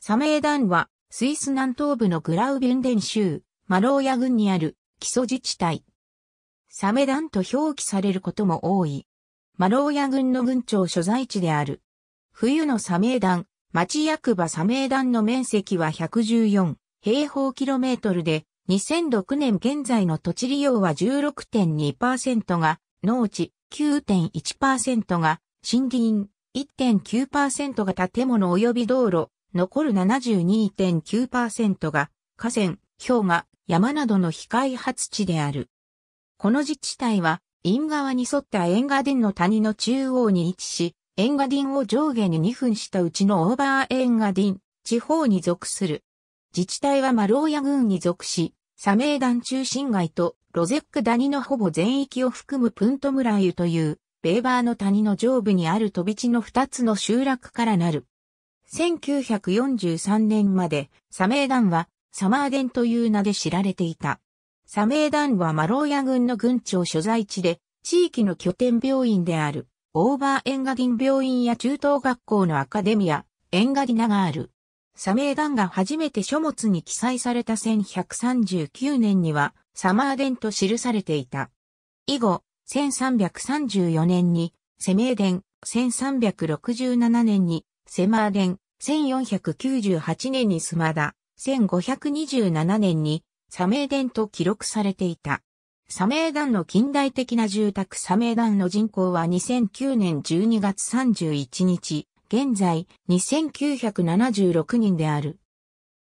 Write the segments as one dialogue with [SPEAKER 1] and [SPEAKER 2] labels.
[SPEAKER 1] サメーダンは、スイス南東部のグラウビュンデン州、マローヤ郡にある基礎自治体。サメダンと表記されることも多い。マローヤ郡の郡庁所在地である。冬のサメダン、町役場サメダンの面積は114平方キロメートルで、2006年現在の土地利用は16.2%が農地、9.1%が森林、1.9%が建物及び道路、残る72.9%が河川、氷河、山などの非開発地である。この自治体は、陰側に沿ったエンガディンの谷の中央に位置し、エンガディンを上下に2分したうちのオーバーエンガディン、地方に属する。自治体はマローヤ郡に属し、サメーダン中心街とロゼック谷のほぼ全域を含むプントムラユという、ベーバーの谷の上部にある飛び地の2つの集落からなる。1943年まで、サメーダンは、サマーデンという名で知られていた。サメーダンはマローヤ軍の軍庁所在地で、地域の拠点病院である、オーバーエンガディン病院や中等学校のアカデミア、エンガディナがある。サメーダンが初めて書物に記載された1139年には、サマーデンと記されていた。以後、1334年に、セメーデン、1367年に、セマーデン、1498年にスマダ、1527年にサメーデンと記録されていた。サメーダンの近代的な住宅サメーダンの人口は2009年12月31日、現在2976人である。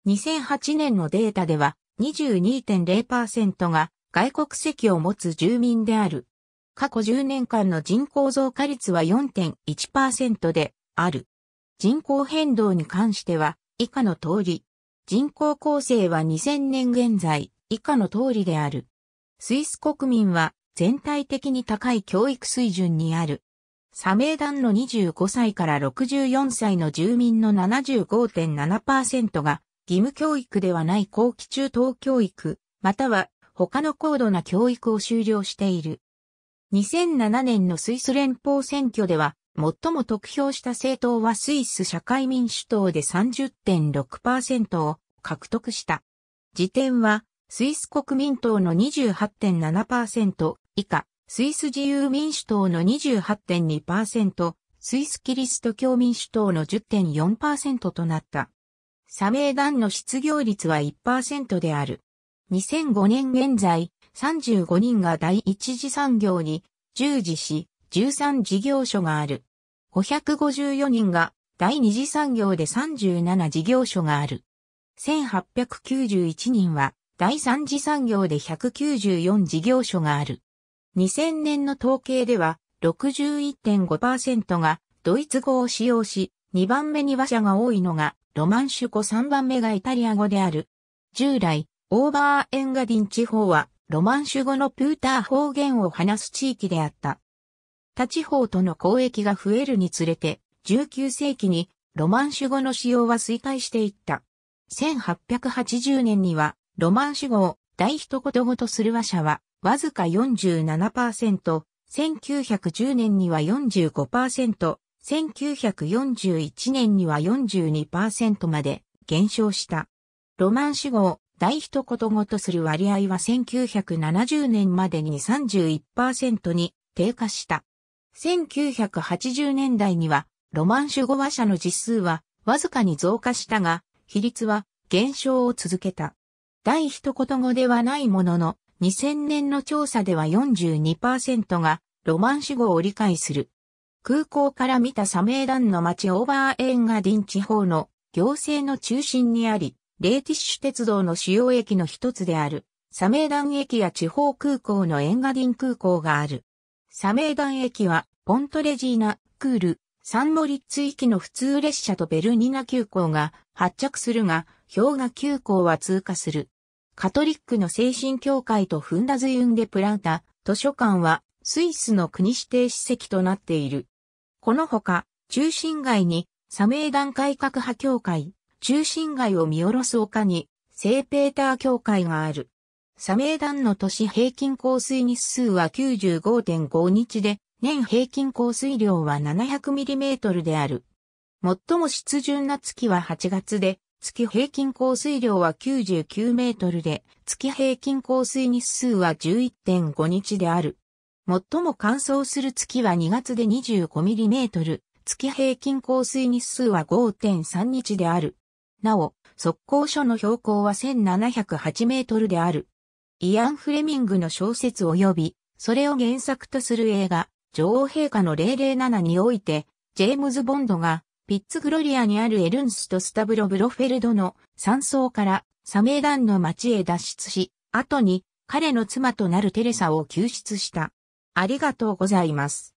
[SPEAKER 1] 2008年のデータでは22.0%が外国籍を持つ住民である。過去10年間の人口増加率は4.1%である。人口変動に関しては、以下の通り。人口構成は2000年現在、以下の通りである。スイス国民は全体的に高い教育水準にある。サメー団の25歳から64歳の住民の75.7%が義務教育ではない後期中等教育、または他の高度な教育を修了している。2007年のスイス連邦選挙では最も得票した政党はスイス社会民主党で30.6%を獲得した。時点は、スイス国民党の28.7%以下、スイス自由民主党の28.2%、スイスキリスト教民主党の10.4%となった。社名団の失業率は1%である。2005年現在、35人が第一次産業に従事し、13事業所がある。554人が第二次産業で37事業所がある。1891人は第三次産業で194事業所がある。2000年の統計では61.5%がドイツ語を使用し、2番目に話者が多いのがロマンシュ語3番目がイタリア語である。従来、オーバーエンガディン地方はロマンシュ語のプーター方言を話す地域であった。他地方との交易が増えるにつれて、19世紀にロマンシュ語の使用は衰退していった。1880年には、ロマンシュ語を大一言語とする話者は、わずか47%、1910年には45%、1941年には42%まで減少した。ロマンシュ語を大一言語とする割合は1970年までに31%に低下した。1980年代には、ロマンシュ語話者の実数は、わずかに増加したが、比率は減少を続けた。第一言語ではないものの、2000年の調査では42%がロマンシュ語を理解する。空港から見たサメーダンの町オーバーエンガディン地方の行政の中心にあり、レーティッシュ鉄道の主要駅の一つである、サメーダン駅や地方空港のエンガディン空港がある。サメーダン駅は、ポントレジーナ、クール、サンモリッツ行きの普通列車とベルニナ急行が発着するが、氷河急行は通過する。カトリックの精神協会とフンダズユンデプランタ図書館はスイスの国指定史跡となっている。このほか、中心街にサメーダン改革派協会、中心街を見下ろす丘に聖ペーター教会がある。サーダ団の年平均降水日数は95.5日で、年平均降水量は 700mm である。最も湿潤な月は8月で、月平均降水量は99メートルで、月平均降水日数は11.5日である。最も乾燥する月は2月で25ミリメートル、月平均降水日数は5.3日である。なお、速攻所の標高は1708メートルである。イアン・フレミングの小説及び、それを原作とする映画、女王陛下の007において、ジェームズ・ボンドが、ピッツグロリアにあるエルンスとスタブロ・ブロフェルドの山荘からサメーダンの町へ脱出し、後に彼の妻となるテレサを救出した。ありがとうございます。